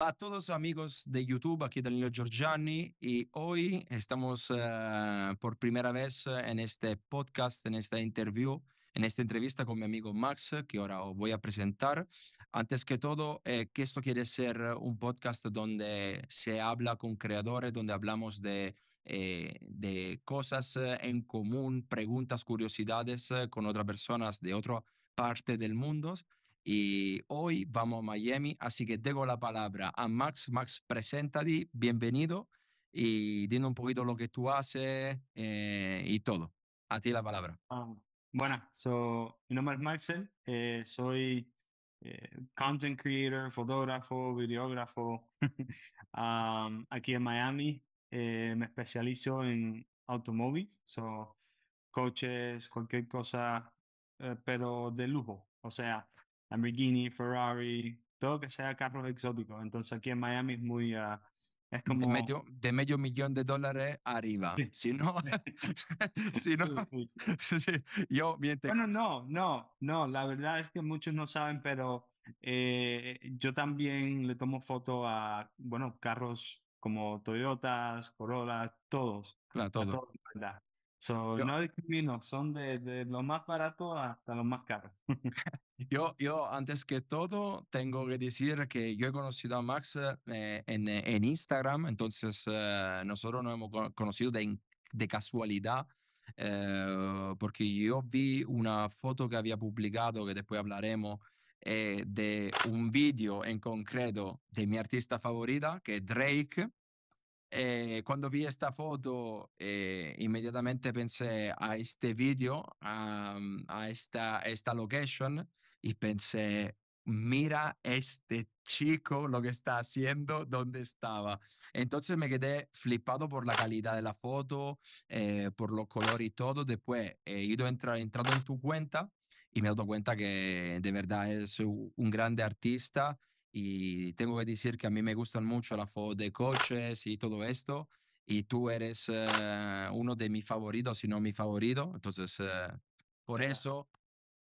a todos amigos de YouTube, aquí Daniel Giorgiani y hoy estamos eh, por primera vez eh, en este podcast, en esta interview, en esta entrevista con mi amigo Max, eh, que ahora os voy a presentar. Antes que todo, que esto quiere ser un podcast donde se habla con creadores, donde hablamos de, de cosas en común, preguntas, curiosidades con otras personas de otra parte del mundo y hoy vamos a Miami, así que tengo la palabra a Max. Max, preséntate, bienvenido y dime un poquito lo que tú haces eh, y todo. A ti la palabra. Ah, bueno, so, mi nombre es Maxel, eh, soy eh, content creator, fotógrafo, videógrafo um, aquí en Miami. me especializo en automóviles. so, coches, cualquier cosa, pero de lujo. O sea, Lamborghini, Ferrari, todo que sea carros exóticos. Entonces aquí en Miami es muy... Ah, es como... De medio, millón de dólares arriba. Si no, si no yo mientras... Bueno, no, no, no, la verdad es que muchos no saben, pero eh, yo también le tomo foto a, bueno, carros como Toyotas, Corolla, todos. Claro, todos, no discrimino, son de, de lo más barato hasta lo más caro. yo, yo, antes que todo, tengo que decir que yo he conocido a Max eh, eh, en, en, Instagram, entonces eh, nosotros nos hemos conocido de, de casualidad. porque yo vi una foto que había publicado, que después hablaremos, de un vídeo en concreto de mi artista favorita, que es Drake, eh, cuando vi esta foto, eh, inmediatamente pensé a este vídeo, a, mm, esta, location, y pensé, mira este chico lo que está haciendo, dónde estaba. Entonces me quedé flipado por la calidad de la foto, eh, por los colores y todo. Después he ido entrando entrado en tu cuenta y me he dado cuenta que de verdad es un grande artista y tengo que decir que a mí me gustan mucho las fotos de coches y todo esto. Y tú eres eh, uno de mis favoritos, si no mi favorito. Entonces, eh, por eso,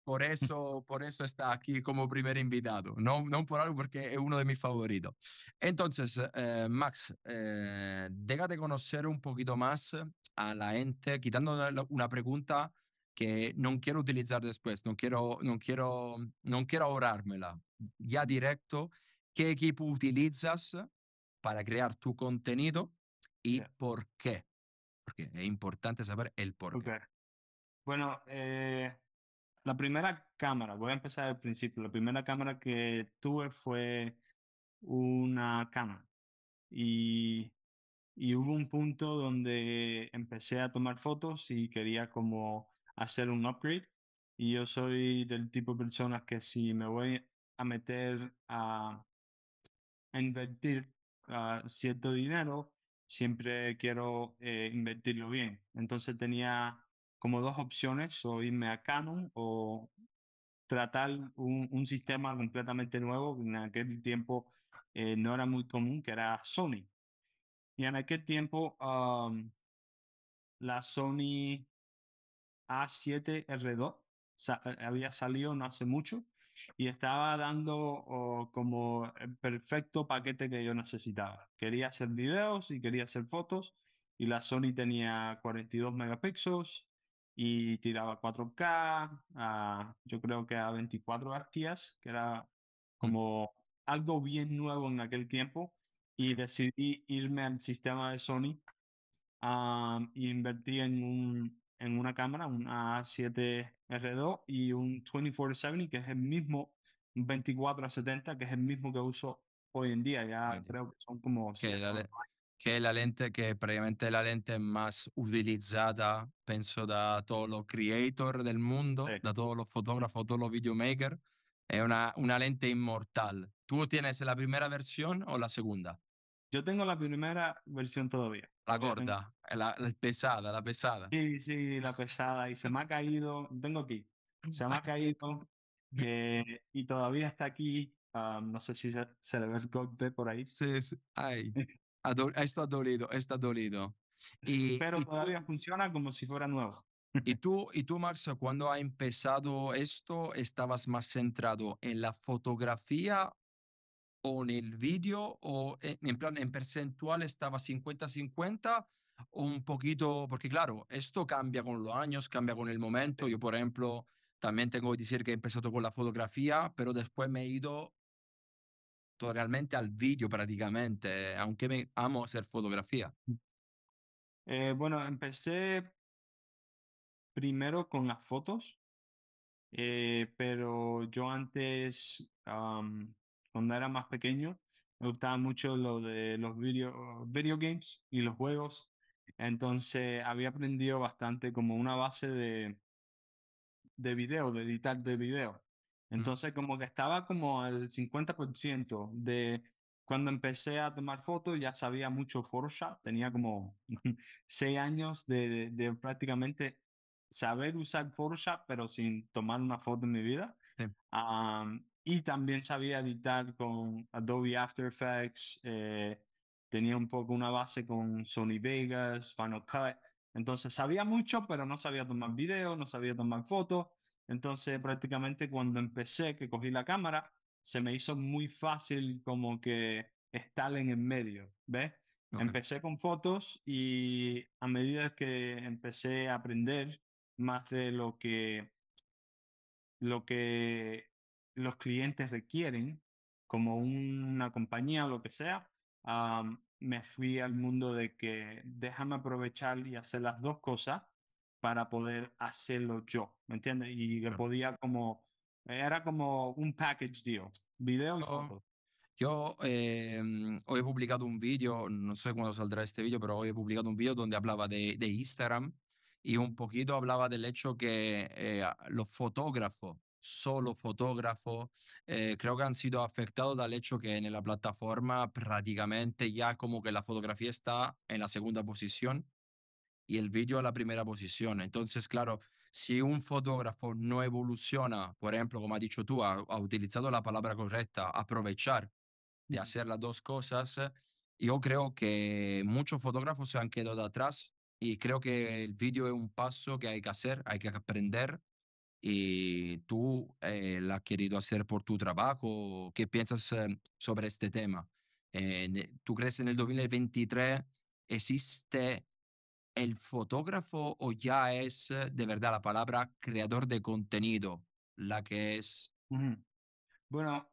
por eso, por eso está aquí como primer invitado. No, no por algo, porque es uno de mis favoritos. Entonces, eh, max Max, déjate conocer un poquito más a la gente, quitando una pregunta que no quiero utilizar después, no quiero, no quiero, no quiero ahorrármela ya directo qué equipo utilizas para crear tu contenido y por qué. Porque es importante saber el por qué. Bueno, eh, la primera cámara, voy a empezar al principio, la primera cámara que tuve fue una cámara. Y, y hubo un punto donde empecé a tomar fotos y quería como hacer un upgrade. Y yo soy del tipo de personas que si me voy a meter, a, invertir ah, cierto dinero, siempre quiero eh, invertirlo bien. Entonces tenía como dos opciones, o irme a Canon o tratar un, sistema completamente nuevo en aquel tiempo eh, no era muy común, que era Sony. Y en aquel tiempo la Sony A7R2 eh, había salido no hace mucho y estaba dando oh, como el eh, perfecto paquete que yo necesitaba. Quería hacer videos y quería hacer fotos y la Sony tenía 42 megapixels y tiraba 4K, a, yo creo que a 24 Hz, que era mm. como algo bien nuevo en aquel tiempo y decidí irme al sistema de Sony e y invertí en un en una cámara, una A7R2 y un 24-70, que es el mismo 24-70, que es el mismo que uso hoy en día. Ya creo que son como... Que la, la lente que previamente la lente más utilizada, pienso, da todos los creators del mundo, de todos los fotógrafos, fotógrafos, todos los videomakers, es una, una lente inmortal. ¿Tú tienes la primera versión o la segunda? Yo tengo la primera versión todavía. La gorda, la, pesada, la pesada. Sí, sí, la pesada. Y se me ha caído, tengo aquí, se me ha caído eh, y todavía está aquí. Ah, no sé si se, le ve el golpe por ahí. Sí, sí. Ay, está dolido, está dolido. Y, Pero todavía funciona como si fuera nuevo. ¿Y tú, y tú, Max, cuando ha empezado esto, estabas más centrado en la fotografía o en el vídeo o e, en, plan en percentual estaba 50-50 o un poquito, porque claro, esto cambia con los años, cambia con el momento. Yo, por ejemplo, también tengo que decir que he empezado con la fotografía, pero después me he ido realmente al vídeo prácticamente, aunque me amo hacer fotografía. Mm. Eh, bueno, empecé primero con las fotos, eh, pero yo antes cuando era más pequeño, me gustaba mucho lo de los video, video games y los juegos. Entonces había aprendido bastante como una base de, de video, de editar de video. Entonces como que estaba como al 50% de cuando empecé a tomar fotos, ya sabía mucho Photoshop, tenía como seis años de, de, prácticamente saber usar Photoshop, pero sin tomar una foto en mi vida. Sí y también sabía editar con Adobe After Effects, eh, tenía un poco una base con Sony Vegas, Final Cut, entonces sabía mucho, pero no sabía tomar video, no sabía tomar fotos, entonces prácticamente cuando empecé, que cogí la cámara, se me hizo muy fácil como que estar en el medio, ¿ves? Empecé con fotos y a medida que empecé a aprender más de lo que, lo que los clientes requieren, como una compañía o lo que sea, me fui al mundo de que déjame aprovechar y hacer las dos cosas para poder hacerlo yo, ¿me entiendes? Y que podía como, era como un package deal, video y oh, fotos. Yo eh, hoy he publicado un vídeo, no sé cuándo saldrá este vídeo, pero hoy he publicado un vídeo donde hablaba de, de, Instagram y un poquito hablaba del hecho que eh, los fotógrafos solo fotógrafo, eh, creo que han sido afectados del hecho que en la plataforma prácticamente ya como que la fotografía está en la segunda posición y el vídeo en la primera posición. Entonces, claro, si un fotógrafo no evoluciona, por ejemplo, como ha dicho tú, ha, ha utilizado la palabra correcta, aprovechar de hacer las dos cosas, eh, yo creo que muchos fotógrafos se han quedado atrás y creo que el vídeo es un paso que hay que hacer, hay que aprender y tú eh, la has querido hacer por tu trabajo. ¿Qué piensas em, sobre este tema? Eh, ¿Tú crees que en el 2023 existe el fotógrafo o ya es eh, de verdad la palabra creador de contenido la que es? Bueno,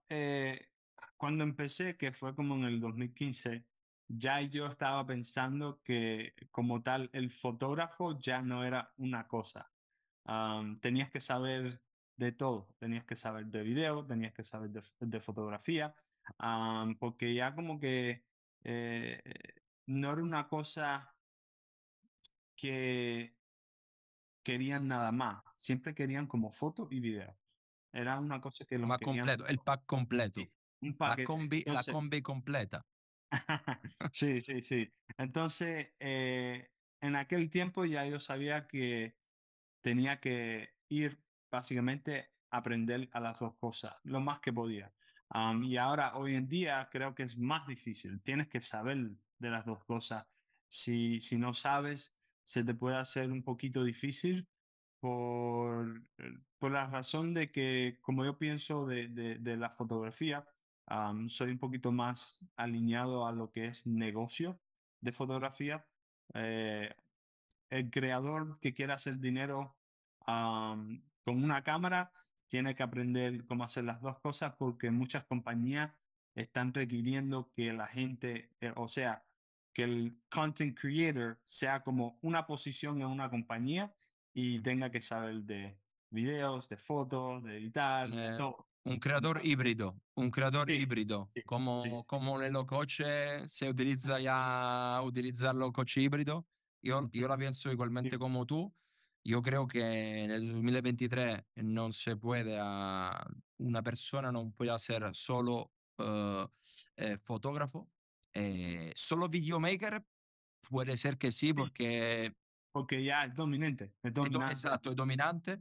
cuando empecé, que fue como en el 2015, ya yo estaba pensando que como tal el fotógrafo ya no era una cosa tenías que saber de todo, tenías que saber de video, tenías que saber de, fotografía, porque ya como que eh, no era una cosa que querían nada más, siempre querían como foto y video. Era una cosa que lo más completo, el pack completo. pack la, combi, la combi completa. sí, sí, sí. Entonces, eh, en aquel tiempo ya yo sabía que tenía que ir básicamente a aprender a las dos cosas, lo más que podía. y ahora, hoy en día, creo que es más difícil. Tienes que saber de las dos cosas. Si, si no sabes, se te puede hacer un poquito difícil por, eh, por la razón de que, como yo pienso de, de, la fotografía, soy un poquito más alineado a lo que es negocio de fotografía. Eh, el creador que quiera hacer dinero con una cámara tiene que aprender cómo hacer las dos cosas porque muchas compañías están requiriendo que la gente, eh, o sea, que el content creator sea como una posición en una compañía y tenga que saber de videos, de fotos, de editar, eh, todo. Un creador híbrido, un creador híbrido, como, como en los se utiliza ya utilizar coche híbrido yo la pienso igualmente como tú. Yo creo que en el 2023 no se puede, una persona no puede ser solo eh, eh, fotógrafo, eh, solo videomaker puede ser que sí, porque... Porque ya es dominante. dominante. Exacto, dominante.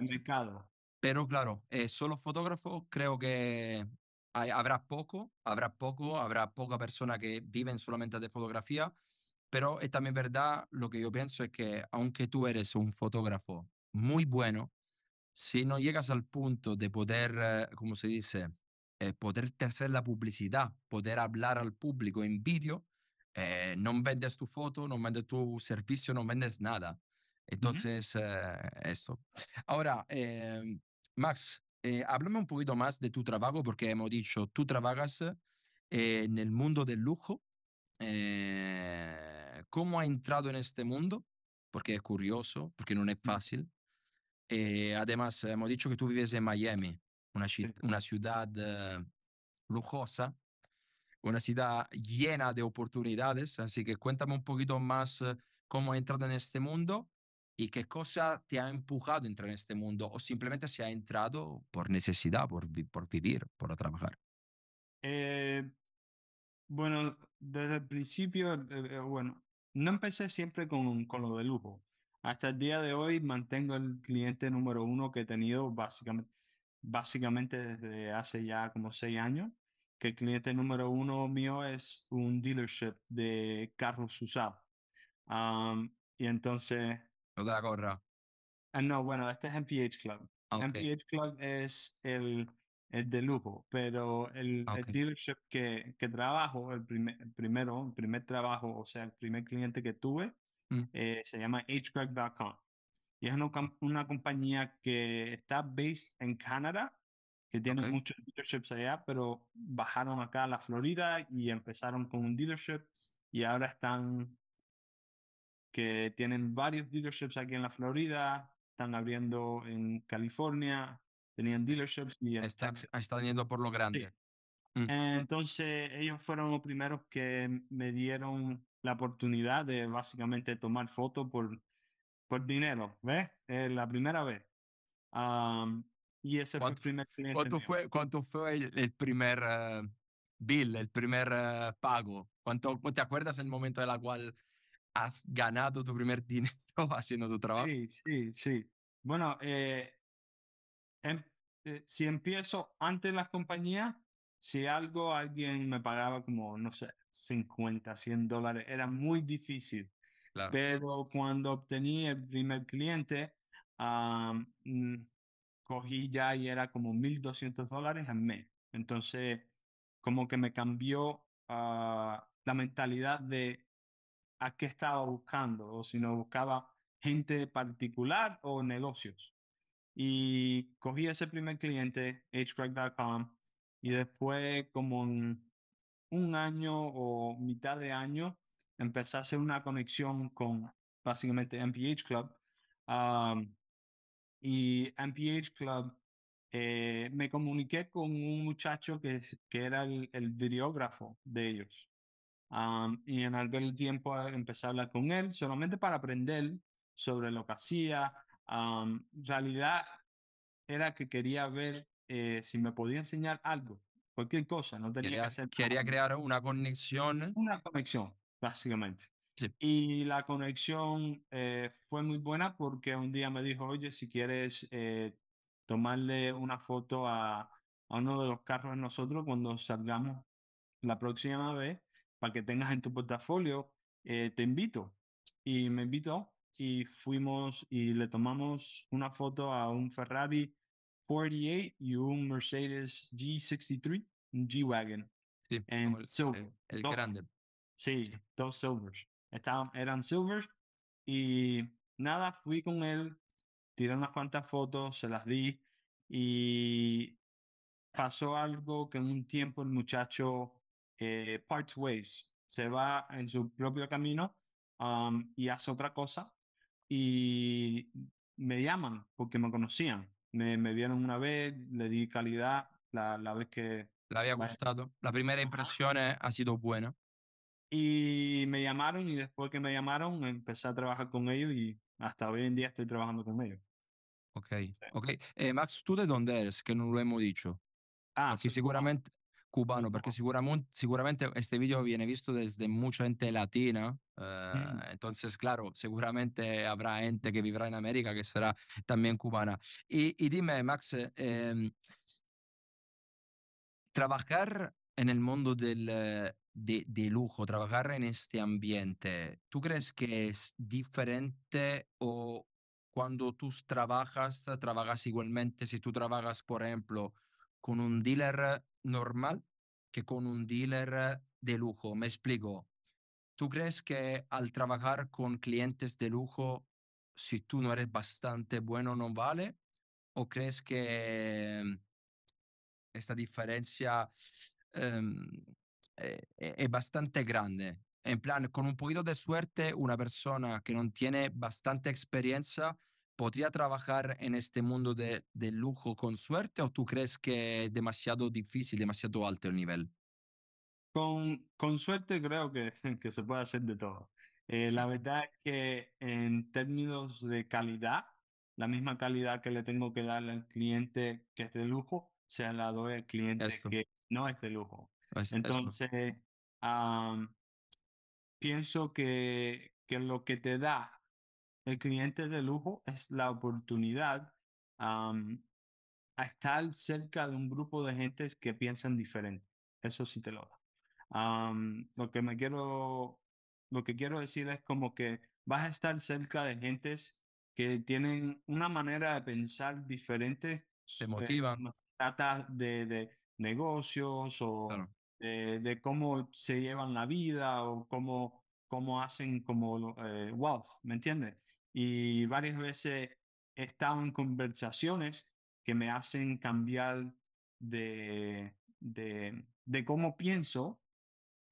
Pero claro, solo fotógrafo creo que habrá poco, habrá poco, habrá poca persona que viven solamente de fotografía. Pero es también verdad, lo que yo pienso es que aunque tú eres un fotógrafo muy bueno, si no llegas al punto de poder, eh, como se dice, eh, poderte hacer la publicidad, poder hablar al público en vídeo, eh, no vendes tu foto, no vendes tu servicio, no vendes nada. Entonces, eh, eso. Ahora, em, Max, háblame un poquito más de tu trabajo, porque hemos dicho, tú trabajas en el mundo del lujo, eh, cómo ha entrado en este mundo, porque es curioso, porque no es fácil. Eh, además, hemos dicho que tú vives en Miami, una, ciudad eh, lujosa, una ciudad llena de oportunidades, así que cuéntame un poquito más cómo ha entrado en este mundo y qué cosa te ha empujado a entrar en este mundo o simplemente se ha entrado por necesidad, por, por vivir, por trabajar. bueno, desde el principio, eh, eh, bueno, no empecé siempre con, con lo de lujo. Hasta el día de hoy mantengo el cliente número uno que he tenido básicamente, básicamente desde hace ya como seis años, que el cliente número uno mío es un dealership de carros usados. y entonces... No te la corra. Ah, no, bueno, este es MPH Club. MPH ah, Club es el es de lujo, pero el, dealership que, que trabajo, el, primer, primero, primer trabajo, o sea, el primer cliente que tuve, mm. eh, se llama hcrack.com. Y es una, compañía que está based en Canadá, que tiene muchos dealerships allá, pero bajaron acá a la Florida y empezaron con un dealership y ahora están que tienen varios dealerships aquí en la Florida, están abriendo en California, tenían dealerships y está, yendo por lo grande. Entonces ellos fueron los primeros que me dieron la oportunidad de básicamente tomar fotos por, por dinero, ¿ves? la primera vez. y ese fue el primer cliente. ¿Cuánto fue, cuánto fue el, primer ah, bill, el primer ah, pago? ¿Cuánto, ¿Te acuerdas el momento en el cual has ganado tu primer dinero haciendo tu trabajo? Sí, sí, sí. Bueno, eh, Em, eh, si empiezo antes las la compañía, si algo alguien me pagaba como, no sé, 50, 100 dólares, era muy difícil. Pero cuando obtení el primer cliente, ah, mm, cogí ya y era como 1.200 dólares al mes. Entonces, como que me cambió ah, la mentalidad de a qué estaba buscando, o si no buscaba gente particular o negocios. Y cogí ese primer cliente, hcrack.com, y después como un año o mitad de año, empecé a hacer una conexión con básicamente MPH Club. y MPH Club, eh, me comuniqué con un muchacho que, que era el, videógrafo de ellos. y en algún tiempo empecé a hablar con él solamente para aprender sobre lo que hacía, en realidad era que quería ver eh, si me podía enseñar algo, cualquier cosa, no tenía quería, que hacer Quería crear una conexión. Una conexión, básicamente. Y la conexión eh, fue muy buena porque un día me dijo, oye, si quieres eh, tomarle una foto a, a, uno de los carros de nosotros cuando salgamos la próxima vez, para que tengas en tu portafolio, te invito. Y me invitó y fuimos y le tomamos una foto a un Ferrari 48 y un Mercedes G63, un G-Wagon. Sí, en el, grande. Sí, dos silvers. Estaban, eran silvers y nada, fui con él, tiré unas cuantas fotos, se las di y pasó algo que en un tiempo el muchacho eh, part ways, se va en su propio camino um, y hace otra cosa y me llaman porque me conocían. Me, me vieron una vez, le di calidad la, la vez que... Le había gustado. La primera impresión ha sido buena. Y me llamaron y después que me llamaron empecé a trabajar con ellos y hasta hoy en día estoy trabajando con ellos. Ok, okay ok. Eh, Max, ¿tú de dónde eres? Que no lo hemos dicho. Ah, Porque seguramente, cubano, porque seguramente este vídeo viene visto desde mucha gente latina. Mm. Eh, entonces, claro, seguramente habrá gente que vivirá en América que será también cubana. Y, dime, Max, em, trabajar en el mundo del, eh, de, de, lujo, trabajar en este ambiente, ¿tú crees que es diferente o cuando tú trabajas, trabajas igualmente? Si tú trabajas, por ejemplo, con un dealer normal que con un dealer eh, de lujo. Me explico. ¿Tú crees que al trabajar con clientes de lujo, si tú no eres bastante bueno, no vale? ¿O crees que mm, esta diferencia em, eh, e-, es bastante grande? En plan, con un poquito de suerte, una persona que no tiene bastante experiencia ¿Podría trabajar en este mundo de, de, lujo con suerte o tú crees que es demasiado difícil, demasiado alto el nivel? Con, con suerte creo que, que se puede hacer de todo. Eh, la verdad es que en términos de calidad, la misma calidad que le tengo que dar al cliente que es de lujo, se la doy al cliente que no es de lujo. Entonces, pienso que, que lo que te da el cliente de lujo es la oportunidad a estar cerca de un grupo de gentes que piensan diferente. Eso sí te lo da. lo que me quiero, lo que quiero decir es como que vas a estar cerca de gentes que tienen una manera de pensar diferente. se eh, motivan. Trata de, de, negocios o de, cómo se llevan la vida o cómo, cómo hacen como eh, wealth, ¿me entiendes? y varias veces he estado en conversaciones que me hacen cambiar de, de, de cómo pienso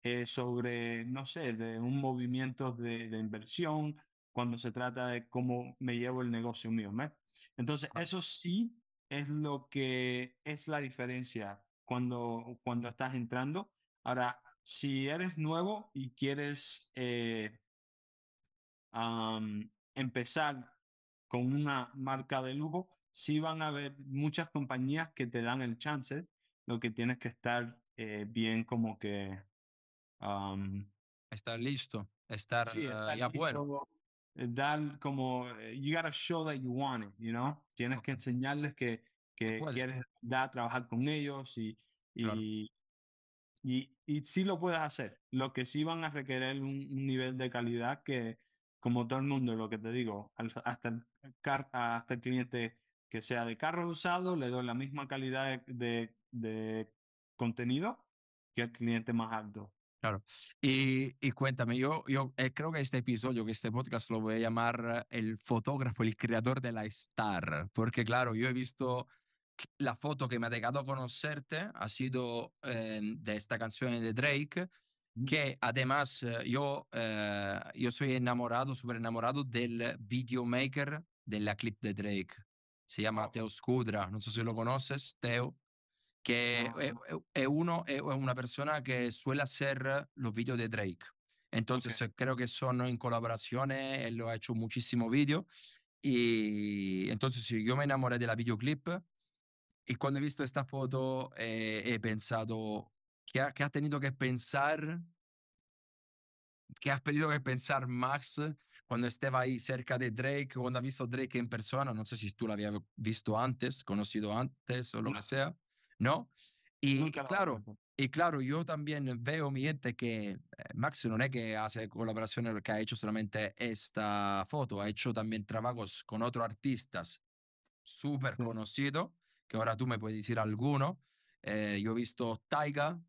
eh, sobre, no sé, de un movimiento de, de, inversión cuando se trata de cómo me llevo el negocio mío. ¿me? Entonces, eso sí es lo que es la diferencia cuando, cuando estás entrando. Ahora, si eres nuevo y quieres eh, empezar con una marca de lujo, sí van a haber muchas compañías que te dan el chance, lo que tienes que estar eh, bien como que... estar listo, estar, ah, bueno. Eh, dar como, eh, you gotta show that you want it, you know? Tienes que enseñarles que, que quieres trabajar con ellos y, y, sí lo puedes hacer. Lo que sí van a requerir un nivel de calidad que, como todo el mundo, lo que te digo, hasta el, hasta el cliente que sea de carro usado, le doy la misma calidad de, de contenido que el cliente más alto. Claro. Y, y, cuéntame, yo, yo eh, creo que este episodio, que este podcast lo voy a llamar el fotógrafo, el creador de la star, porque claro, yo he visto la foto que me ha dejado a conocerte, ha sido eh, de esta canción de Drake, que además eh, yo, eh, yo soy enamorado, súper enamorado del videomaker de la clip de Drake. Se llama Teo Scudra, no sé si lo conoces, Teo, que es, e, e uno, e, es una persona que suele hacer los videos de Drake. Entonces eh, creo que son en colaboración, él lo ha hecho muchísimo vídeo. Y entonces yo me enamoré de la videoclip y cuando he visto esta foto he pensado, ¿Qué, ha, has tenido que pensar? ¿Qué has tenido que pensar Max cuando estaba ahí cerca de Drake, cuando ha visto Drake en persona? No sé si tú lo habías visto antes, conocido antes o lo que sea, ¿no? Y claro, y claro, yo también veo, mi gente, que eh, Max no es que hace colaboraciones que ha hecho solamente esta foto, ha hecho también trabajos con otros artistas súper conocidos, que ahora tú me puedes decir alguno. Eh, yo he visto Taiga,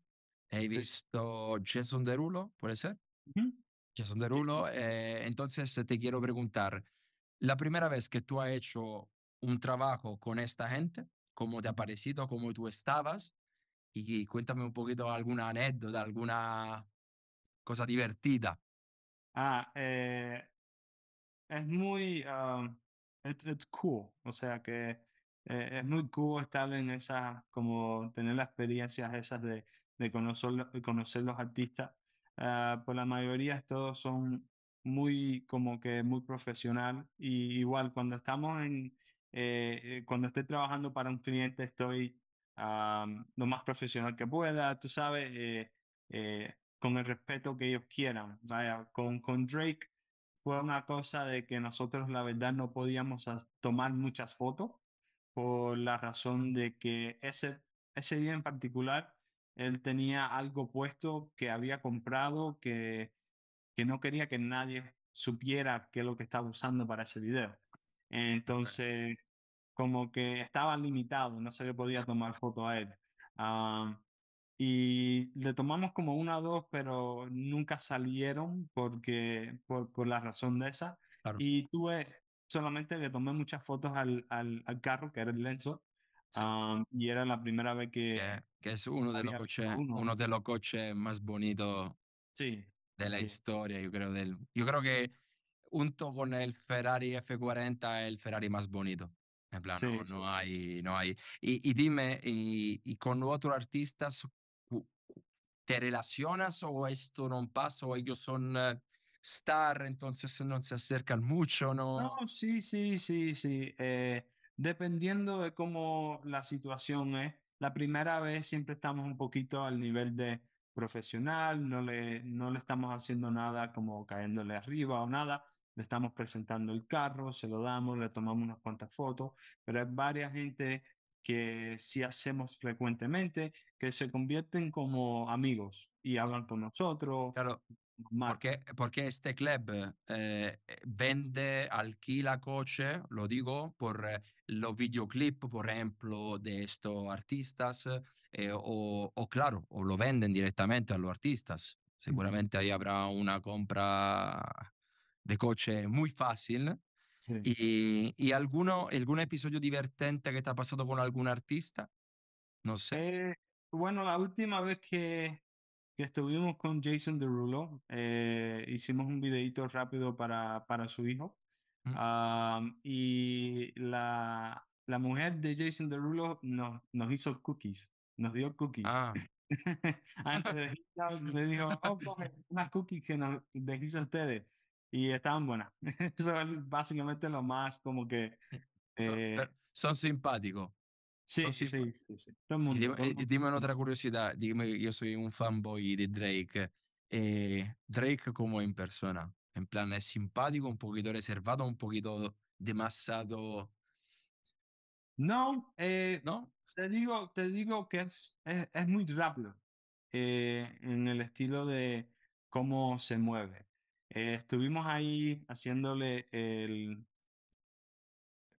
He visto Jason Derulo, ¿puede ser? Jason Derulo. Eh, entonces eh, te quiero preguntar, ¿la primera vez que tú has hecho un trabajo con esta gente? ¿Cómo te ha parecido? ¿Cómo tú estabas? Y cuéntame un poquito alguna anécdota, alguna cosa divertida. Ah, eh, es muy... Ah, es it's, cool. O sea que... Eh, es muy cool estar en esa, como tener las experiencias esas de, de conocer, conocer los artistas. Ah, por pues la mayoría todos son muy como que muy profesional y igual cuando estamos en eh, eh, cuando estoy trabajando para un cliente estoy ah, lo más profesional que pueda tú sabes eh, con el respeto que ellos quieran vaya con con Drake fue una cosa de que nosotros la verdad no podíamos tomar muchas fotos por la razón de que ese ese día en particular él tenía algo puesto que había comprado que, que no quería que nadie supiera qué es lo que estaba usando para ese video. Entonces, como que estaba limitado, no se le podía tomar foto a él. Ah, y le tomamos como una o dos, pero nunca salieron porque, por, por la razón de esa. Y tuve, solamente le tomé muchas fotos al, al, al carro, que era el Lenzo, y era la primera vez que... Que, es uno de, los coches, uno. de los coches más bonitos sí, de la historia, yo creo. Del, yo creo que junto con el Ferrari F40 es el Ferrari más bonito. En plan, no, hay... No hay. Y, y dime, y, y, con otros artistas, ¿te relacionas o esto no pasa o ellos son... Eh, star, entonces no se acercan mucho, ¿no? sí, sí, sí, sí. Eh, Dependiendo de cómo la situación es, la primera vez siempre estamos un poquito al nivel de profesional, no le, no le estamos haciendo nada como cayéndole arriba o nada, le estamos presentando el carro, se lo damos, le tomamos unas cuantas fotos, pero hay varias gente que sí hacemos frecuentemente, que se convierten como amigos y hablan con nosotros. Claro, porque, porque, este club eh, eh, vende, alquila coche, lo digo, por eh, los videoclips, por ejemplo, de estos artistas, o, o, claro, o lo venden directamente a los artistas. Seguramente ahí habrá una compra de coche muy fácil. ¿Y, y alguno, algún episodio divertente que te ha pasado con algún artista? No sé. bueno, la última vez que, que estuvimos con Jason Derulo, eh, hicimos un videito rápido para, para su hijo. Mm. y la, la, mujer de Jason Derulo nos, nos hizo cookies, nos dio cookies. Ah. Antes de le dijo, oh, unas cookies que nos les a ustedes. Y estaban buenas. Eso es básicamente lo más como que... son, eh, son simpáticos. Sí sí sí. Dime eh, otra curiosidad. yo soy un fanboy de Drake. Eh, Drake como en persona. En plan, es simpático, un poquito reservado, un poquito demasiado. No, eh, no. Te digo, te digo que es, muy rápido eh, en el estilo de cómo se mueve. Eh, estuvimos ahí haciéndole el,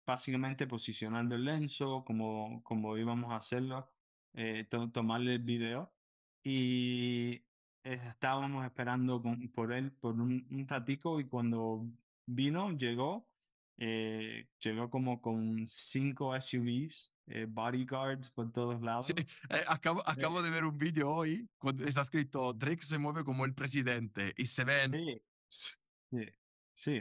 básicamente posicionando el lenzo, como, como íbamos a hacerlo, eh, tomarle el video. Y estábamos esperando con, por él por un, tatico, y cuando vino, llegó, eh, llegó como con cinco SUVs, eh, bodyguards por todos lados. Eh, acabo, acabo de ver un video hoy, cuando está escrito, Drake se mueve como el presidente y se ven... Sí, sí, sí.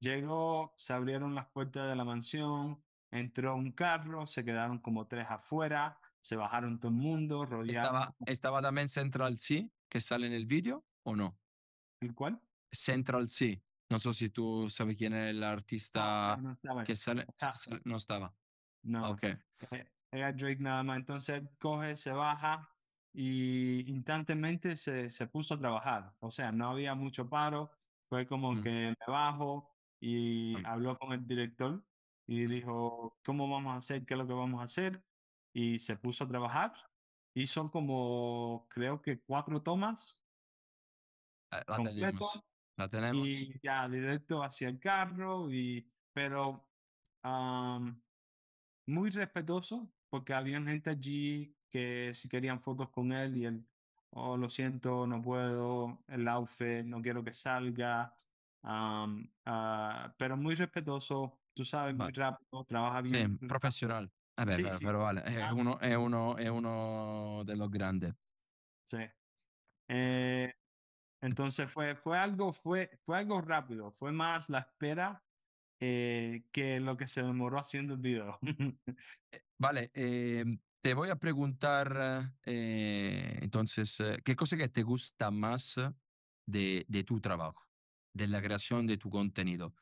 Llegó, se abrieron las puertas de la mansión, entró un carro, se quedaron como tres afuera, se bajaron todo el mundo, rodearon. ¿Estaba, también Central C, que sale en el vídeo, o no? ¿El cual Central C. No sé si tú sabes quién es el artista que ah. sale, No estaba. No. Ok. Eh, era Drake nada más. Entonces coge, se baja y instantáneamente se, puso a trabajar. O sea, no había mucho paro. Fue como mm. que me bajo, y mm. habló con el director y mm. dijo, ¿cómo vamos a hacer? ¿Qué es lo que vamos a hacer? Y se puso a trabajar y son como, creo que cuatro tomas. Ah, la, tenemos. Y ya, directo hacia el carro, y, pero muy respetuoso porque había gente allí que si querían fotos con él y él, oh, lo siento, no puedo, el outfit, no quiero que salga. Ah, pero muy respetuoso, tú sabes, muy rápido, trabaja bien. profesional. A pero, vale, es ah. uno, es, uno, es uno de los grandes. Sí. Eh, entonces fue, fue, algo, fue, fue algo rápido, fue más la espera eh, que lo que se demoró haciendo el video. Eh, vale, eh, te voy a preguntar eh, entonces, eh, ¿qué cosa que te gusta más de, de tu trabajo? de la creación de tu contenido.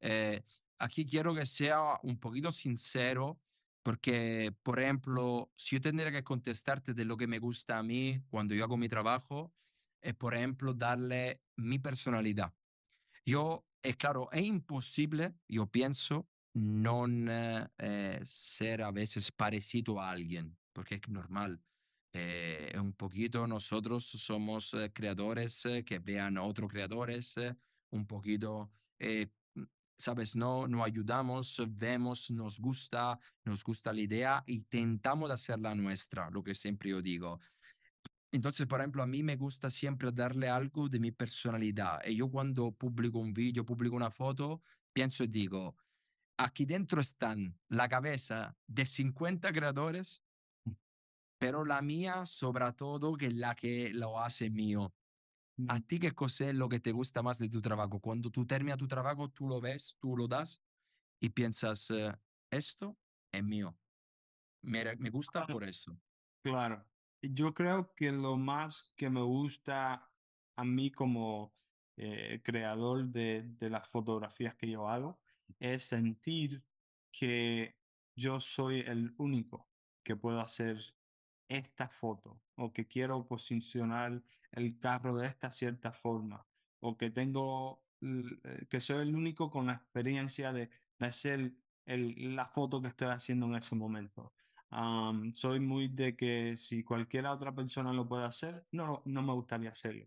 Eh, aquí quiero que sea un poquito sincero porque, por ejemplo, si yo tendría que contestarte de lo que me gusta a mí cuando yo hago mi trabajo, es, por ejemplo, darle mi personalidad. Yo, es claro, es imposible, yo pienso, no eh, ser a veces parecido a alguien, porque es normal. Eh, un poquito nosotros somos creadores que vean otros creadores un poquito, eh, ¿sabes? No, no ayudamos, vemos, nos gusta, nos gusta la idea y tentamos hacerla nuestra, lo que siempre yo digo. Entonces, por ejemplo, a mí me gusta siempre darle algo de mi personalidad. Y yo cuando publico un vídeo, publico una foto, pienso y digo, aquí dentro están la cabeza de 50 creadores, mm. pero la mía, sobre todo, que es la que lo hace mío. ¿A ti qué cosa lo que te gusta más de tu trabajo? Cuando tú terminas tu trabajo, tú lo ves, tú lo das y piensas, eh, esto es mío. Me, gusta por eso. Claro. Yo creo que lo más que me gusta a mí como eh, creador de, de las fotografías que yo hago es sentir que yo soy el único que puedo hacer esta foto o que quiero posicionar el carro de esta cierta forma, o que tengo, eh, que soy el único con la experiencia de, de hacer el, la foto que estoy haciendo en ese momento. soy muy de que si cualquiera otra persona lo puede hacer, no, no me gustaría hacerlo.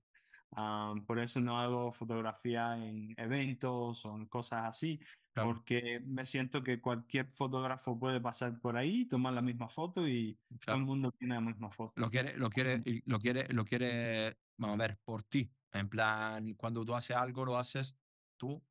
por eso no hago fotografía en eventos o en cosas así, porque me siento que cualquier fotógrafo puede pasar por ahí, tomar la misma foto y todo el mundo tiene la misma foto. Lo quiere, lo quiere, lo quiere, lo quiere, vamos a ver, por ti. En plan, cuando tú haces algo, lo haces tú,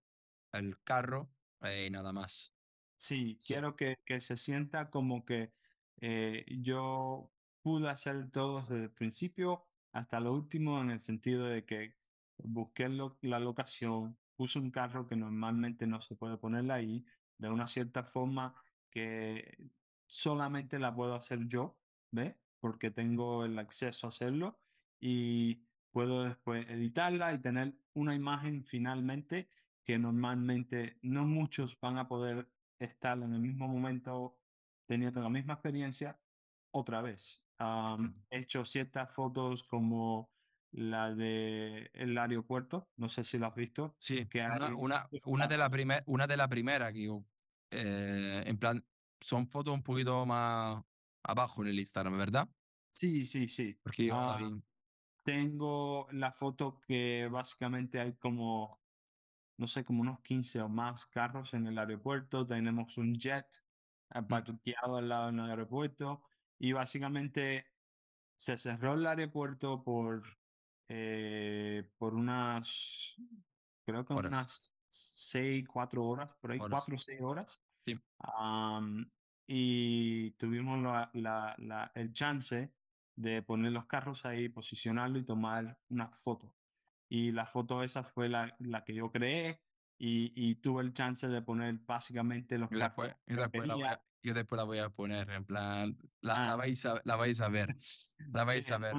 el carro eh, y nada más. Sí, quiero que, se sienta como que eh, yo pude hacer todo desde el principio hasta lo último, en el sentido de que busqué la locación, puso un carro que normalmente no se puede poner ahí, de una cierta forma que solamente la puedo hacer yo, ¿ves? Porque tengo el acceso a hacerlo y puedo después editarla y tener una imagen finalmente que normalmente no muchos van a poder estar en el mismo momento teniendo la misma experiencia otra vez. he hecho ciertas fotos como la de el aeropuerto, no sé si lo has visto. Sí, que una, una, de la primer, una de la primera que eh, en plan, son fotos un poquito más abajo en el Instagram, ¿verdad? Sí, sí, sí. Porque ah, Tengo la foto que básicamente hay como, no sé, como unos 15 o más carros en el aeropuerto. Tenemos un jet eh, mm. patuqueado al lado del aeropuerto y básicamente se cerró el aeropuerto por eh, por unas, creo que unas seis, cuatro horas, por ahí, cuatro o seis horas. Sí. y tuvimos la, la, el chance de poner los carros ahí, posicionarlo y tomar una foto. Y la foto esa fue la, la que yo creé y, y, tuve el chance de poner básicamente los carros. después, la voy a, yo después la voy a poner, en plan, la, ah, vais, a, la vais a ver, la vais a ver.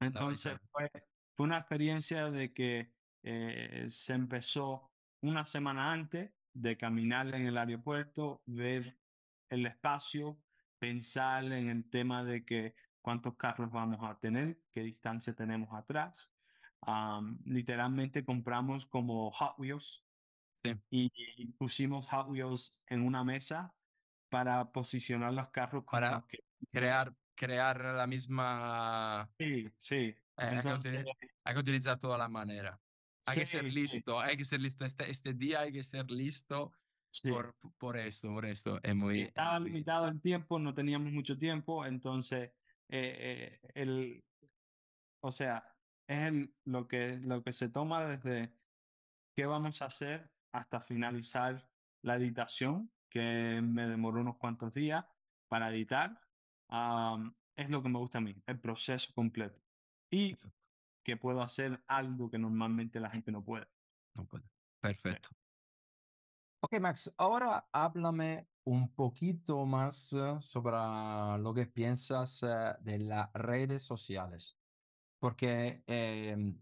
Entonces fue, una experiencia de que eh, se empezó una semana antes de caminar en el aeropuerto, ver el espacio, pensar en el tema de que cuántos carros vamos a tener, qué distancia tenemos atrás. literalmente compramos como Hot Wheels y, pusimos Hot Wheels en una mesa para posicionar los carros. Para crear crear la misma... Sí, sí. Eh, hay, que utilizar todas la manera. Hay que ser listo, hay que ser listo. Este, este día hay que ser listo por, por esto, por esto. estaba limitado el tiempo, no teníamos mucho tiempo, entonces eh, eh, el... O sea, es lo, que, lo que se toma desde qué vamos a hacer hasta finalizar la editación, que me demoró unos cuantos días para editar es lo que me gusta a mí, el proceso completo. Y que puedo hacer algo que normalmente la gente no puede. No puede. Perfecto. Ok, Max, ahora háblame un poquito más eh, sobre lo que piensas eh, de las redes sociales. Porque, em,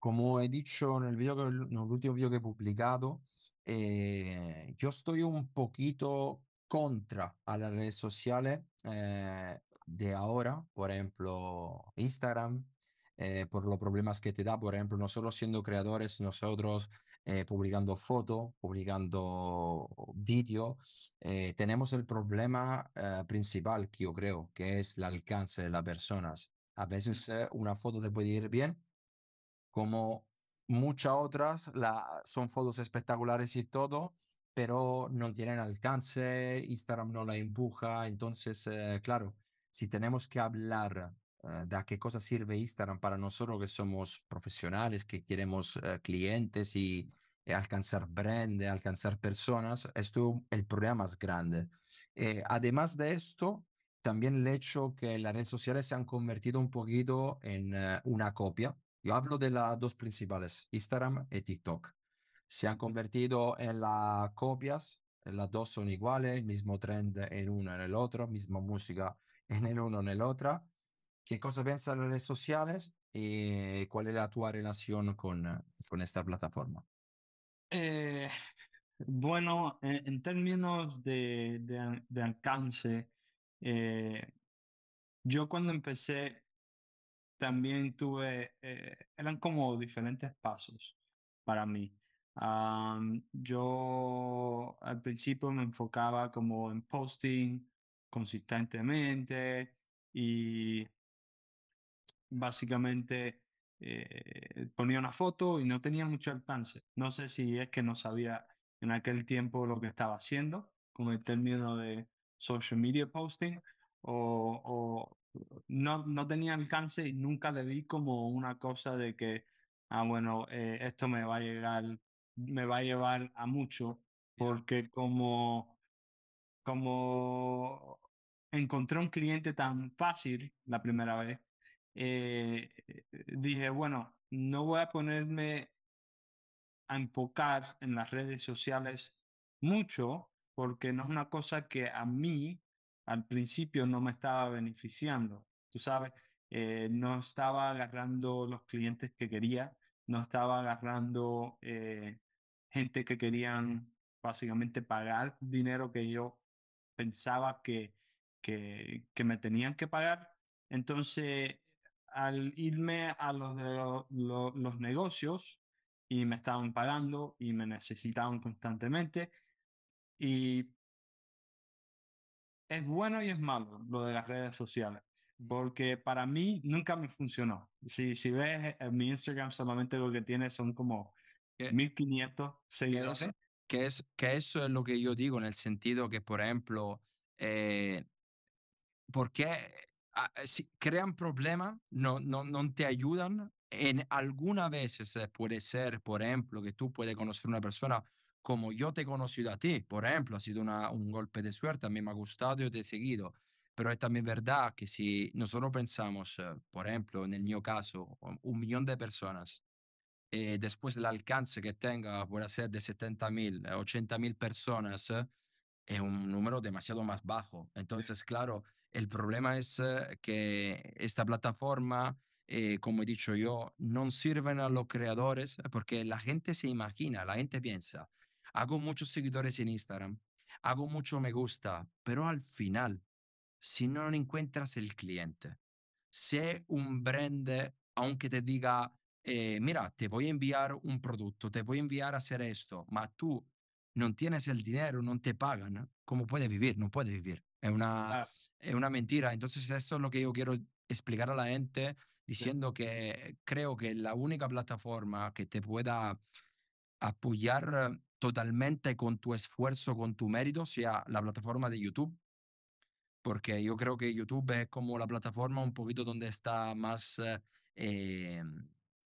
como he dicho en el, video el último video que he publicado, eh, yo estoy un poquito contra a las redes sociales eh, de ahora, por ejemplo, Instagram, eh, por los problemas que te da, por ejemplo, nosotros siendo creadores, nosotros eh, publicando fotos, publicando vídeos, tenemos el problema principal que yo creo, que es el alcance de las personas. A veces una foto te puede ir bien, como muchas otras, son fotos espectaculares y todo, pero no tienen alcance, Instagram no la empuja, entonces, eh, claro, si tenemos que hablar eh, de a qué cosa sirve Instagram para nosotros que somos profesionales, que queremos eh, clientes y, alcanzar brand, alcanzar personas, esto el problema es grande. además de esto, también el hecho que las redes sociales se han convertido un poquito en una copia. Yo hablo de las dos principales, Instagram y TikTok se han convertido en las copias, las dos son iguales, mismo trend en uno en el otro, misma música en el uno en el otro. ¿Qué cosa de las redes sociales y eh, cuál es la tu relación con, eh, con esta plataforma? Eh, bueno, en, términos de, de, alcance, yo cuando empecé también tuve, eran como diferentes pasos para mí yo al principio me enfocaba como en posting consistentemente y básicamente eh, ponía una foto y no tenía mucho alcance. No sé si es que no sabía en aquel tiempo lo que estaba haciendo con el término de social media posting o, o no, no tenía alcance y nunca le vi como una cosa de que, ah, bueno, eh, esto me va a llegar me va a llevar a mucho, porque como, como encontré un cliente tan fácil la primera vez, eh, dije, bueno, no voy a ponerme a enfocar en las redes sociales mucho, porque no es una cosa que a mí al principio no me estaba beneficiando, tú sabes, eh, no estaba agarrando los clientes que quería, no estaba agarrando eh, gente que querían básicamente pagar dinero que yo pensaba que, que, que me tenían que pagar. Entonces, al irme a los negocios y me estaban pagando y me necesitaban constantemente y es bueno y es malo lo de las redes sociales porque para mí nunca me funcionó. Si, si ves en eh, mi Instagram solamente lo que tiene son como 1500 seguidores. Que, es, que eso es lo que yo digo en el sentido que, por ejemplo, eh, porque ah, eh, si crean problemas, no, no, no te ayudan. En algunas veces puede ser, por ejemplo, que tú puedes conocer una persona como yo te he conocido a ti, por ejemplo, ha sido una, un golpe de suerte, a mí me ha gustado y te he seguido pero es también verdad que si nosotros pensamos, eh, por ejemplo, en el mío caso, un millón de personas, eh, después del alcance que tenga, puede ser de 70.000, mil personas, eh, es un número demasiado más bajo. Entonces, claro, el problema es que esta plataforma, como he dicho yo, no sirven a los creadores porque la gente se imagina, la gente piensa, hago muchos seguidores en Instagram, hago mucho me gusta, pero al final si no encuentras el cliente. Si un brand, aunque te diga, eh, mira, te voy a enviar un producto, te voy a enviar a hacer esto, ma tú no tienes el dinero, no te pagan, ¿cómo puedes vivir? No puedes vivir. Es una, es una mentira. Entonces, esto es lo que yo quiero explicar a la gente diciendo que creo que la única plataforma que te pueda apoyar eh, totalmente con tu esfuerzo, con tu mérito, sea la plataforma de YouTube, porque yo creo que YouTube es como la plataforma un poquito donde está más, eh, eh,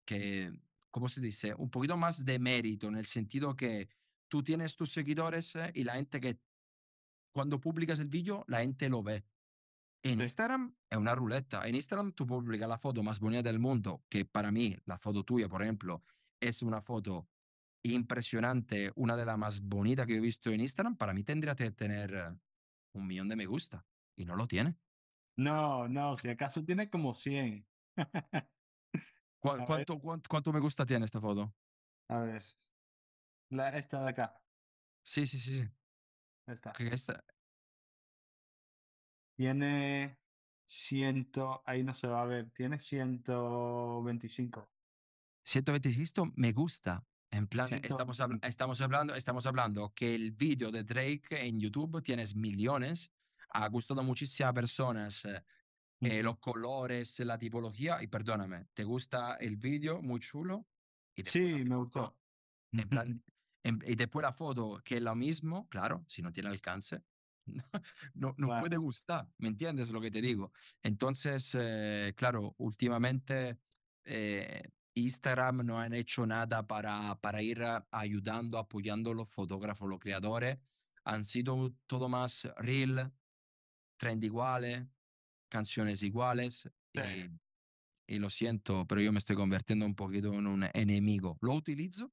que, ¿cómo se dice? Un poquito más de mérito, en el sentido que tú tienes tus seguidores eh, y la gente que cuando publicas el vídeo, la gente lo ve. En Instagram es una ruleta. En Instagram tú publicas la foto más bonita del mundo, que para mí, la foto tuya, por ejemplo, es una foto impresionante, una de las más bonitas que he visto en Instagram. Para mí tendría que tener un millón de me gusta y no lo tiene. No, no, si acaso tiene como 100. cuánto, cuánto, me gusta tiene esta foto? A ver. La, esta de acá. Sí, sí, sí. sí. Esta. Tiene 100, ahí no se va a ver, tiene 125. 125 me gusta. En plan, estamos, estamos, hablando, estamos hablando que el vídeo de Drake en YouTube tienes millones ha gustado a muchísimas personas eh, mm. eh, los colores, la tipología, y perdóname, ¿te gusta el vídeo? Muy chulo. sí, me gustó. y después la foto, que es lo mismo, claro, si no tiene alcance, no, no puede gustar, ¿me entiendes lo que te digo? Entonces, eh, claro, últimamente eh, Instagram no han hecho nada para, para ir ayudando, apoyando a los fotógrafos, los creadores. Han sido todo más real, trend iguale, canciones iguales. Sí. Y, y, lo siento, pero yo me estoy convirtiendo un poquito en un enemigo. Lo utilizo,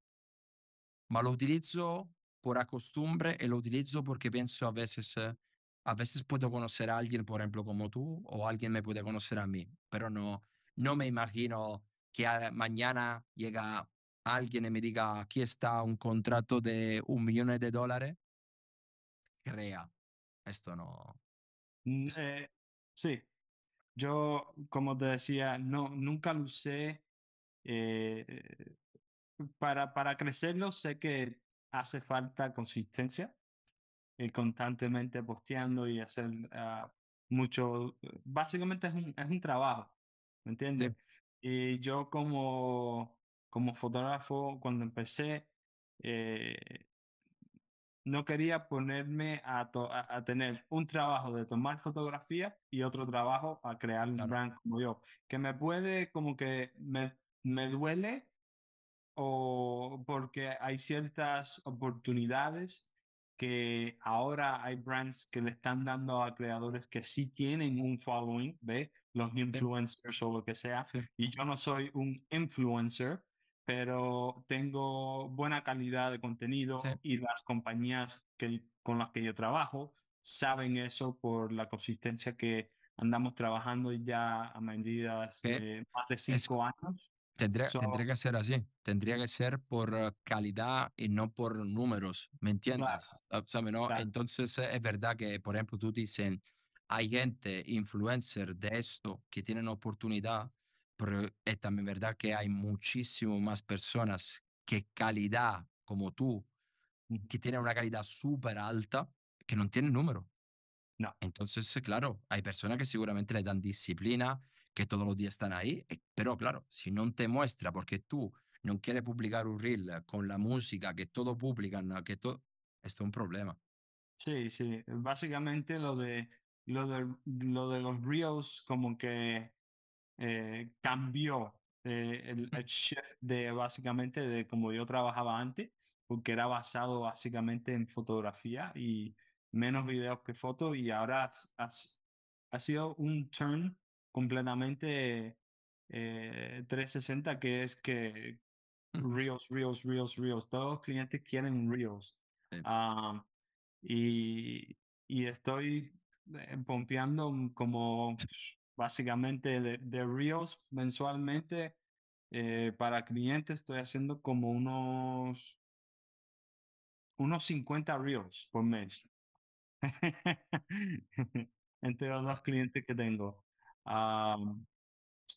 ma lo utilizo por a costumbre y lo utilizo porque pienso a veces, a veces puedo conocer a alguien, por ejemplo, como tú, o alguien me puede conocer a mí, pero no, no me imagino que mañana llega alguien y me diga aquí está un contrato de un millón de dólares, crea. Esto no, Mm, eh, sí, yo, como te decía, no, nunca lo eh, eh, para, para crecerlo. Sé que hace falta consistencia, y constantemente posteando y hacer ah, mucho. Básicamente es un, es un trabajo, ¿me entiendes? Y yo como, como fotógrafo, cuando empecé, no quería ponerme a, tener un trabajo de tomar fotografía y otro trabajo para crear un brand como yo, que me puede como que me, me duele o porque hay ciertas oportunidades que ahora hay brands que le están dando a creadores que sí tienen un following, ¿ve? Los influencers o lo que sea. Y yo no soy un influencer, pero tengo buena calidad de contenido y las compañías que, con las que yo trabajo saben eso por la consistencia que andamos trabajando ya a medida eh, de más de cinco años. Tendría, tendría, que ser así, tendría que ser por eh, calidad y no por números, ¿me entiendes? ¿no? Entonces eh, es verdad que, por ejemplo, tú dices, hay gente, influencer de esto, que tienen oportunidad, pero es eh, también verdad que hay muchísimo más personas que calidad como tú, que tienen una calidad súper alta, que no tienen número. No. Entonces, eh, claro, hay personas que seguramente le dan disciplina, que todos los días están ahí, eh, pero claro, si no te muestra porque tú no quieres publicar un reel con la música que todo publican, que esto es un problema. Sí, sí, básicamente lo de, lo de, lo de los reels como que eh, cambió eh, mm. el, shift de básicamente de como yo trabajaba antes, porque era basado básicamente en fotografía y menos videos que fotos y ahora ha sido un turn completamente 360 eh, que es que Reels, Reels, Reels, Reels, todos los clientes quieren Reels. y estoy pompeando como básicamente de, Reels mensualmente. Eh, para clientes estoy haciendo como unos, unos 50 Reels por mes. Entre los dos clientes que tengo.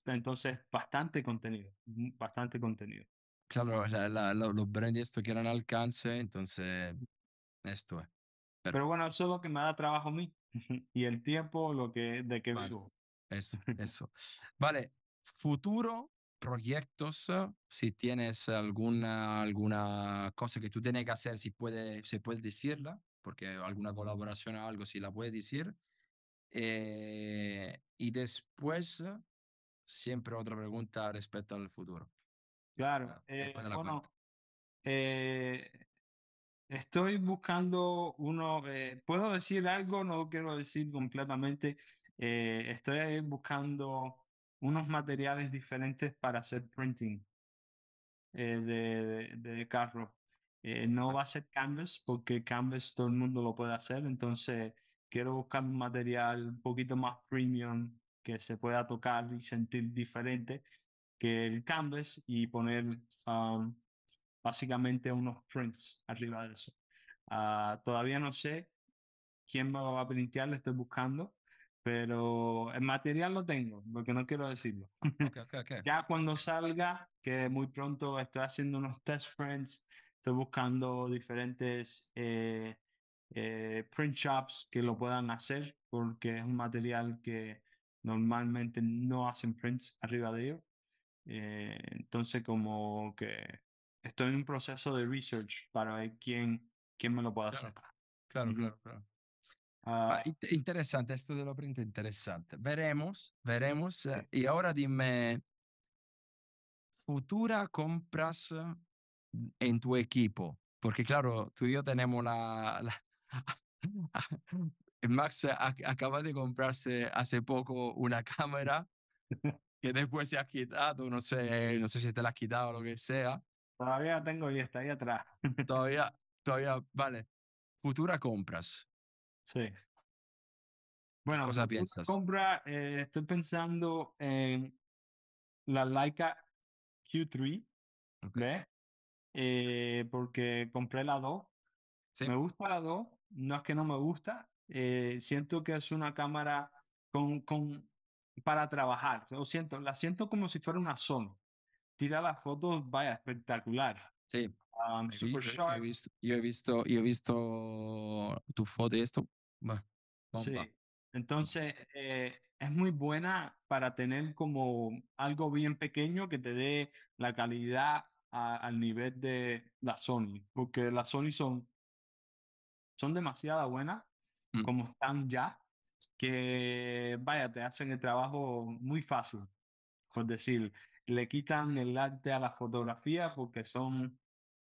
entonces, bastante contenido, mm, bastante contenido. Claro, la, los brandy esto quieren alcance, entonces esto es. Pero... bueno, eso es lo que me da trabajo a mí y el tiempo lo que, de que vivo. Eso, eso. Vale, futuro, proyectos, ah, si tienes alguna, alguna cosa que tú tienes que hacer, si puedes puede decirla, porque alguna colaboración o algo, si la puedes decir. Eh, y después, ah, siempre otra pregunta respecto al futuro. Claro, ah, eh, bueno, eh, estoy buscando uno, puedo decir algo, no quiero decir completamente eh, estoy buscando unos materiales diferentes para hacer printing eh, de, de, carro. Eh, no va a ser canvas porque canvas todo el mundo lo puede hacer, entonces quiero buscar un material un poquito más premium que se pueda tocar y sentir diferente que el canvas y poner um, básicamente unos prints arriba de eso. Ah, todavía no sé quién me va a printear, le estoy buscando pero el material lo tengo, porque no quiero decirlo. ya cuando salga, que muy pronto estoy haciendo unos test friends, estoy buscando diferentes eh, eh, print shops que lo puedan hacer, porque es un material que normalmente no hacen prints arriba de ellos eh, entonces, como que estoy en un proceso de research para ver quién, quién me lo puede hacer. Claro, claro, claro. Ah, ah. interesante, esto de lo print interesante. Veremos, veremos. Eh, y ahora dime, futura compras eh, en tu equipo, porque claro, tú y yo tenemos la... Max acaba de comprarse hace poco una cámara que después se ha quitado, no sé, no sé si te la has quitado o lo que sea. Todavía tengo y está ahí atrás. todavía, todavía, vale. Futura compras. Sí. Bueno, cosa piensas? Compra, eh, estoy pensando en la Leica Q3, okay. Eh, porque compré la 2. Me gusta la 2, no es que no me gusta, eh, siento que es una cámara con, con, para trabajar, lo siento, la siento como si fuera una Sony. Tira las fotos, vaya, espectacular. Sí. Ah, super yo, he visto, yo, he visto, yo he visto tu foto de esto Sí. Entonces, eh, es muy buena para tener como algo bien pequeño que te dé la calidad al nivel de la Sony, porque las Sony son, son demasiado buenas mm. como están ya, que vaya, te hacen el trabajo muy fácil, por decir, le quitan el arte a la fotografía porque son...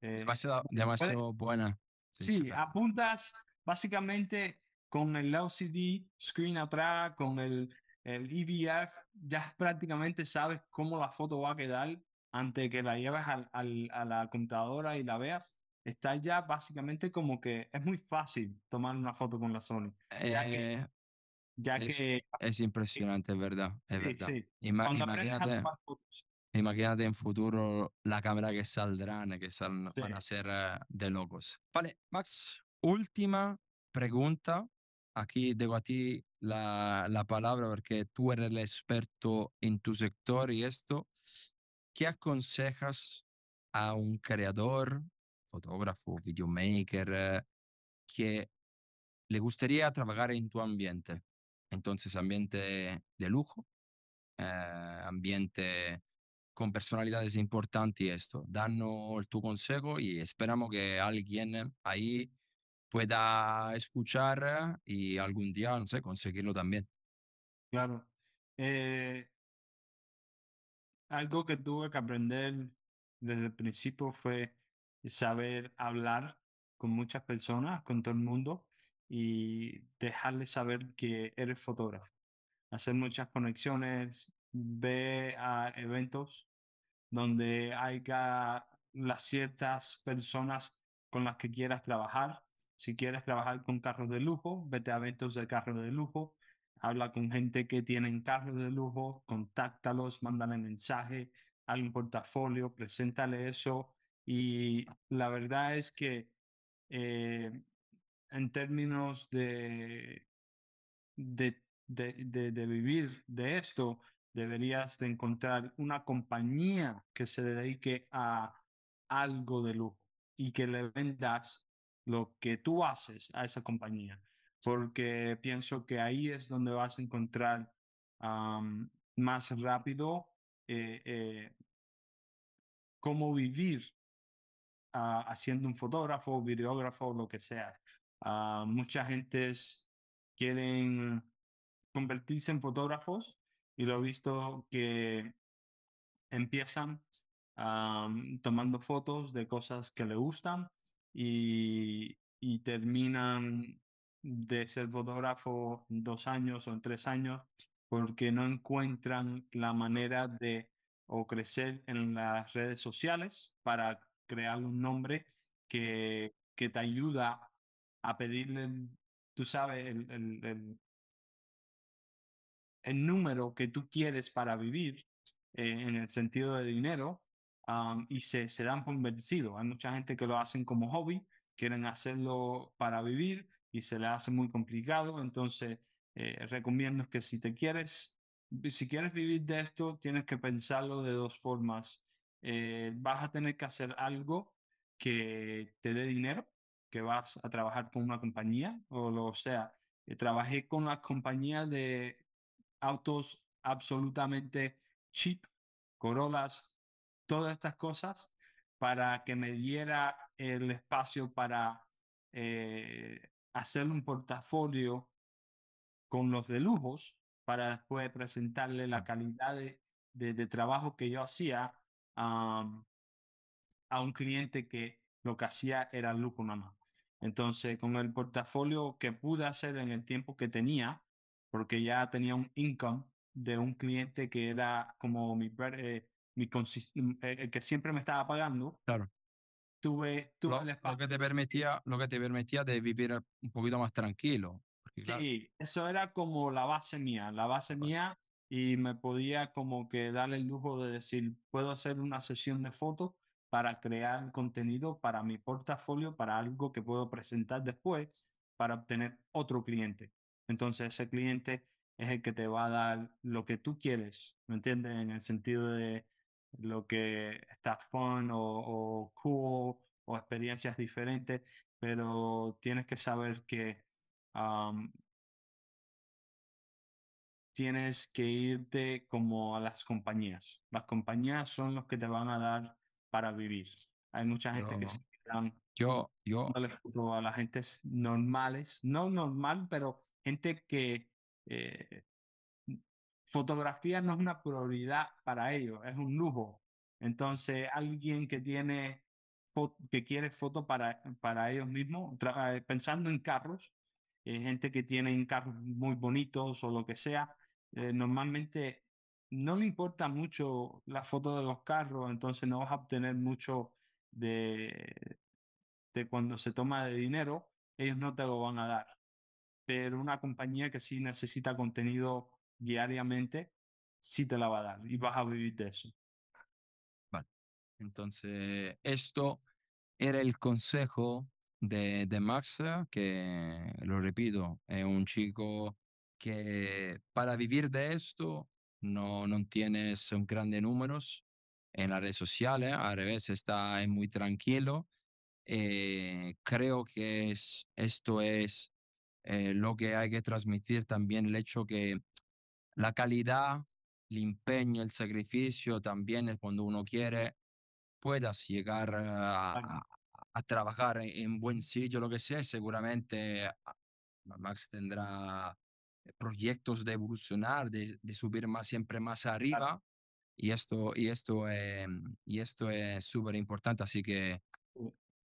Eh, demasiado, buena sí apuntas básicamente con el LCD screen atrás, con el, el EVF, ya prácticamente sabes cómo la foto va a quedar antes que la lleves al, al, a la computadora y la veas. Está ya básicamente como que es muy fácil tomar una foto con la Sony. Ya que, eh, es, impresionante, es verdad. Es verdad. imagínate, imagínate en futuro la cámara que saldrán, que van a ser eh, de locos. Vale, Max, última pregunta aquí debo a ti la, la palabra porque tú eres el experto en tu sector y esto. ¿Qué aconsejas a un creador, fotógrafo, videomaker, que le gustaría trabajar en tu ambiente? Entonces, ambiente de lujo, eh, ambiente con personalidades importantes y esto. Danos tu consejo y esperamos que alguien ahí pueda escuchar y algún día, no sé, conseguirlo también. Claro. Eh, algo que tuve que aprender desde el principio fue saber hablar con muchas personas, con todo el mundo, y dejarles saber que eres fotógrafo. Hacer muchas conexiones, ver a ah, eventos donde haya las ciertas personas con las que quieras trabajar si quieres trabajar con carros de lujo, vete a eventos de carros de lujo, habla con gente que tienen carros de lujo, contáctalos, mándale mensaje, al un portafolio, preséntale eso. Y la verdad es que eh, en términos de de, de, vivir de esto, deberías de encontrar una compañía que se dedique a algo de lujo y que le vendas lo que tú haces a esa compañía, porque pienso que ahí es donde vas a encontrar más rápido eh, eh, cómo vivir ah, haciendo un fotógrafo, videógrafo, lo que sea. Ah, mucha gente quiere convertirse en fotógrafos y lo he visto que empiezan tomando fotos de cosas que le gustan y, terminan de ser fotógrafo en dos años o en tres años porque no encuentran la manera de o crecer en las redes sociales para crear un nombre que, que te ayuda a pedirle, tú sabes, el, el, número que tú quieres para vivir eh, en el sentido de dinero y se, se dan convencido Hay mucha gente que lo hacen como hobby, quieren hacerlo para vivir y se le hace muy complicado. Entonces, eh, recomiendo que si te quieres, si quieres vivir de esto, tienes que pensarlo de dos formas. Eh, vas a tener que hacer algo que te dé dinero, que vas a trabajar con una compañía, o lo sea, eh, trabajé con las compañía de autos absolutamente cheap, corolas todas estas cosas para que me diera el espacio para eh, hacer un portafolio con los de lujos para después presentarle la calidad de, trabajo que yo hacía a un cliente que lo que hacía era lujo nada Entonces, con el portafolio que pude hacer en el tiempo que tenía, porque ya tenía un income de un cliente que era como mi eh, Mm, eh, el que siempre me estaba pagando. Claro. Tuve, lo, el espacio. Lo que, te permitía, lo que te permitía de vivir un poquito más tranquilo. sí, eso era como la base mía, la base mía y me podía como que darle el lujo de decir, puedo hacer una sesión de fotos para crear contenido para mi portafolio, para algo que puedo presentar después para obtener otro cliente. Entonces ese cliente es el que te va a dar lo que tú quieres, ¿me entiendes? En el sentido de lo que está fun o, o cool o experiencias diferentes, pero tienes que saber que tienes que irte como a las compañías. Las compañías son los que te van a dar para vivir. Hay mucha gente que se quedan. Yo, yo. a las gentes normales, no normal, pero gente que eh, fotografía no es una prioridad para ellos, es un lujo. Entonces, alguien que tiene que quiere fotos para, para ellos mismos, eh, pensando en carros, eh, gente que tiene carros muy bonitos o lo que sea, eh, normalmente no le importa mucho la foto de los carros, entonces no vas a obtener mucho de, de cuando se toma de dinero, ellos no te lo van a dar. Pero una compañía que sí necesita contenido diariamente, si te la va a dar y vas a vivir de eso. Vale. Entonces, esto era el consejo de, de Max, que lo repito, es un chico que para vivir de esto no, no tienes un grandes números en las redes sociales, al revés, está muy tranquilo. Eh, creo que esto es eh, lo que hay que transmitir también, el hecho que la calidad, el empeño, el sacrificio también es cuando uno quiere, puedas llegar a, trabajar e-, en buen sitio, lo que sea, seguramente ah, Max tendrá proyectos de evolucionar, de, subir más, siempre más arriba. Y esto, y esto, eh, y esto es súper importante. Así que,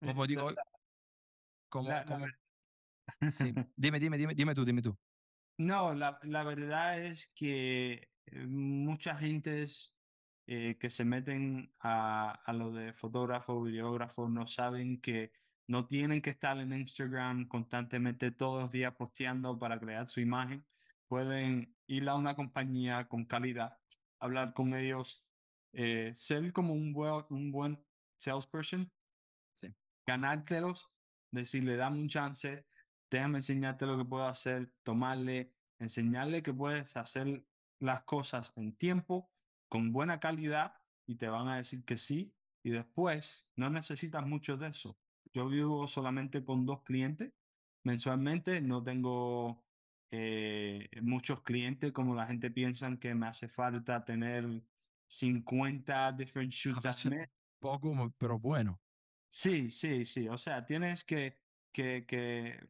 como digo, como... Sí. Dime, dime, dime, dime tú, dime tú. No, la, la verdad es que eh, muchas gentes eh, que se meten a, lo de fotógrafo, videógrafo, no saben que no tienen que estar en Instagram constantemente todos los días posteando para crear su imagen. Pueden ir a una compañía con calidad, hablar con ellos, eh, ser como un, buen, un buen salesperson, sí. ganártelos, decirle, dan un chance, déjame enseñarte lo que puedo hacer, tomarle, enseñarle que puedes hacer las cosas en tiempo, con buena calidad, y te van a decir que sí. Y después, no necesitas mucho de eso. Yo vivo solamente con dos clientes mensualmente, no tengo eh, muchos clientes, como la gente piensa que me hace falta tener 50 different shoots al mes. Poco, pero bueno. Sí, sí, sí. O sea, tienes que, que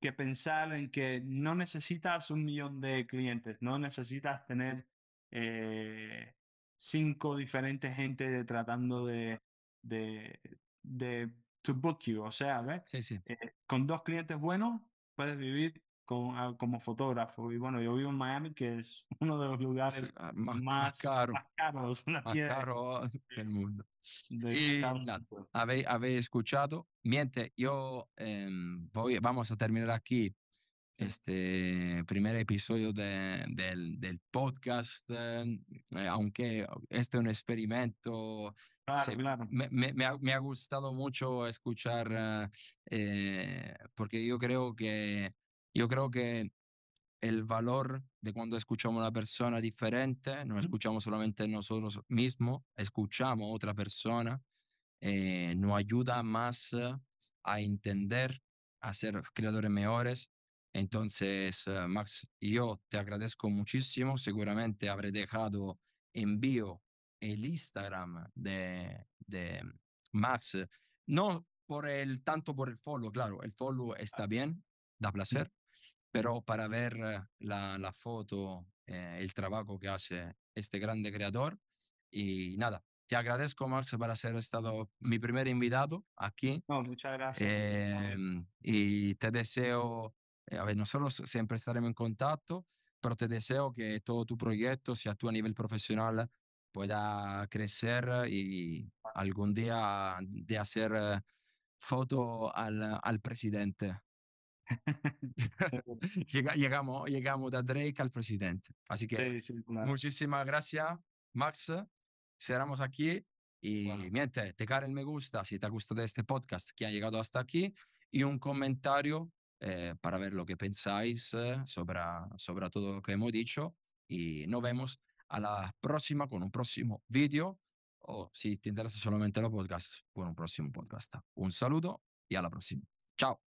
que pensar en que no necesitas un millón de clientes, no necesitas tener eh, cinco diferentes gente de, tratando de, de, to book you. O sea, ¿ves? Eh, con dos clientes buenos puedes vivir Ah, como fotógrafo. Y bueno, yo vivo en Miami, que es uno de los lugares ah, más, caros, del mundo. y pues. habéis, habéis, escuchado. Miente, yo em, voy, vamos a terminar aquí este primer episodio del, del, podcast, em, eh, aunque este es un experimento. Me, me, ha, me, ha, gustado mucho escuchar, eh, porque yo creo que yo creo que el valor de cuando escuchamos a una persona diferente, no escuchamos solamente nosotros mismos, escuchamos a otra persona, eh, nos ayuda más a entender, a ser creadores mejores. Entonces, eh, Max, yo te agradezco muchísimo. Seguramente habré dejado envío el Instagram de, de Max. No por el tanto por el follow, claro, el follow ah. está bien, da placer, pero para ver eh, la, la foto, eh, el trabajo que hace este grande creador. Y nada, te agradezco, Max, por haber estado mi primer invitado aquí. No, muchas gracias. Em, y te deseo, eh, a ver, nosotros siempre estaremos en contacto, pero te deseo que todo tu proyecto, sea tú a nivel profesional, pueda crecer y algún día de hacer foto al, al presidente. llegamos, llegamos de Drake al presidente. Así que muchísimas gracias, Max. Cerramos aquí y bueno. te dejar el me gusta si te ha gustado este podcast que ha llegado hasta aquí y un comentario eh, para ver lo que pensáis eh, sobre, sobre todo lo que hemos dicho y nos vemos a la próxima con un próximo vídeo o si te interesa solamente los podcasts con un próximo podcast. Un saludo y a la próxima. Chao.